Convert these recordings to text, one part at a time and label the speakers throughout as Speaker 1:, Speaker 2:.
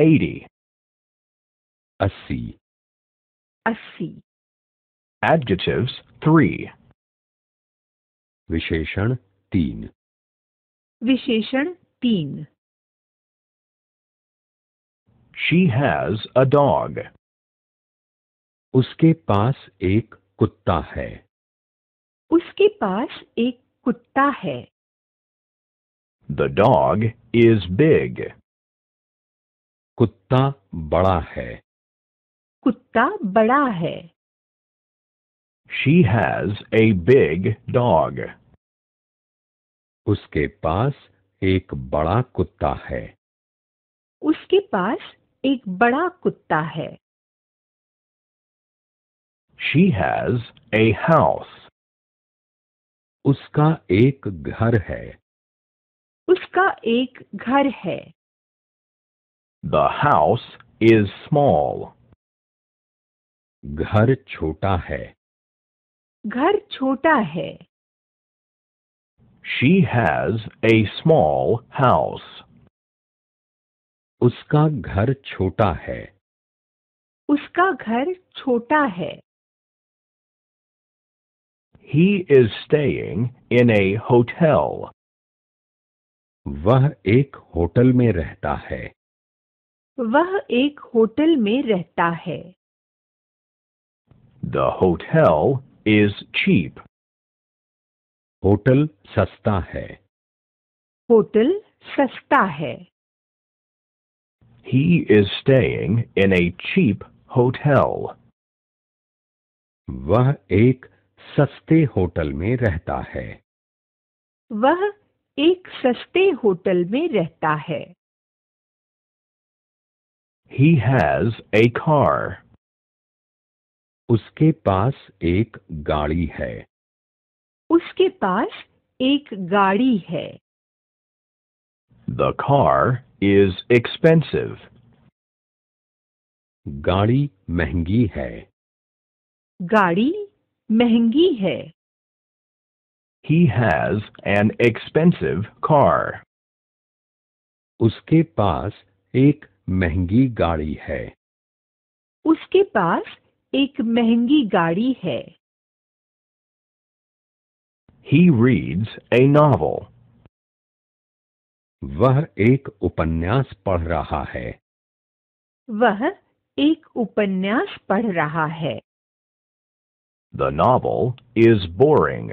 Speaker 1: eighty, अस्सी, अस्सी. Adjectives three. विशेषण तीन,
Speaker 2: विशेषण तीन.
Speaker 1: She has a dog. उसके पास एक कुत्ता है
Speaker 2: उसके पास एक कुत्ता है
Speaker 1: The dog is big. कुत्ता बड़ा है
Speaker 2: कुत्ता बड़ा है
Speaker 1: She has a big dog. उसके पास एक बड़ा कुत्ता है
Speaker 2: उसके पास एक बड़ा कुत्ता है
Speaker 1: She has a house. उसका एक घर है
Speaker 2: उसका एक घर है
Speaker 1: The house is small. घर छोटा है
Speaker 2: घर छोटा है
Speaker 1: She has a small house. उसका घर छोटा है
Speaker 2: उसका घर छोटा है
Speaker 1: He is staying in a hotel. वह एक होटल में रहता है
Speaker 2: वह एक होटल में रहता है
Speaker 1: the hotel is cheap hotel सस्ता है
Speaker 2: होटल सस्ता है
Speaker 1: he is staying in a cheap hotel वह एक सस्ते होटल में रहता है
Speaker 2: वह एक सस्ते होटल में रहता है
Speaker 1: He has a car. उसके पास एक गाड़ी है
Speaker 2: उसके पास एक गाड़ी है
Speaker 1: The car is expensive. गाड़ी महंगी है
Speaker 2: गाड़ी महंगी है
Speaker 1: He has an expensive car. उसके पास एक महंगी गाड़ी है
Speaker 2: उसके पास एक महंगी गाड़ी है
Speaker 1: He reads a novel. वह एक उपन्यास पढ़ रहा है
Speaker 2: वह एक उपन्यास पढ़ रहा है
Speaker 1: The novel is boring.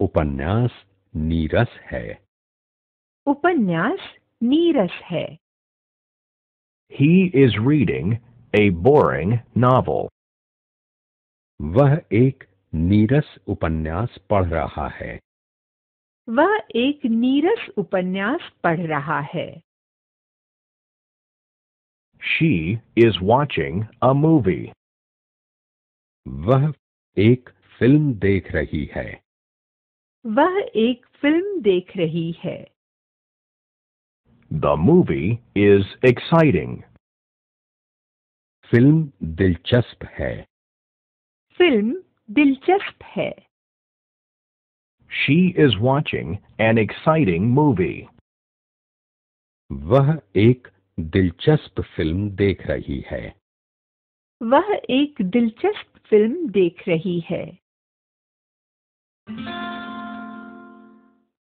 Speaker 1: उपन्यास नीरस है
Speaker 2: उपन्यास नीरस है
Speaker 1: He is reading a boring novel. वह एक नीरस उपन्यास पढ़ रहा है
Speaker 2: वह एक नीरस उपन्यास पढ़
Speaker 1: रहा है She is watching a movie. वह एक फिल्म देख रही है
Speaker 2: वह एक फिल्म देख रही है
Speaker 1: The movie is exciting. Film dilchasp hai.
Speaker 2: Film dilchasp hai.
Speaker 1: She is watching an exciting movie. वह एक दिलचस्प फिल्म देख रही है
Speaker 2: वह एक दिलचस्प फिल्म देख रही है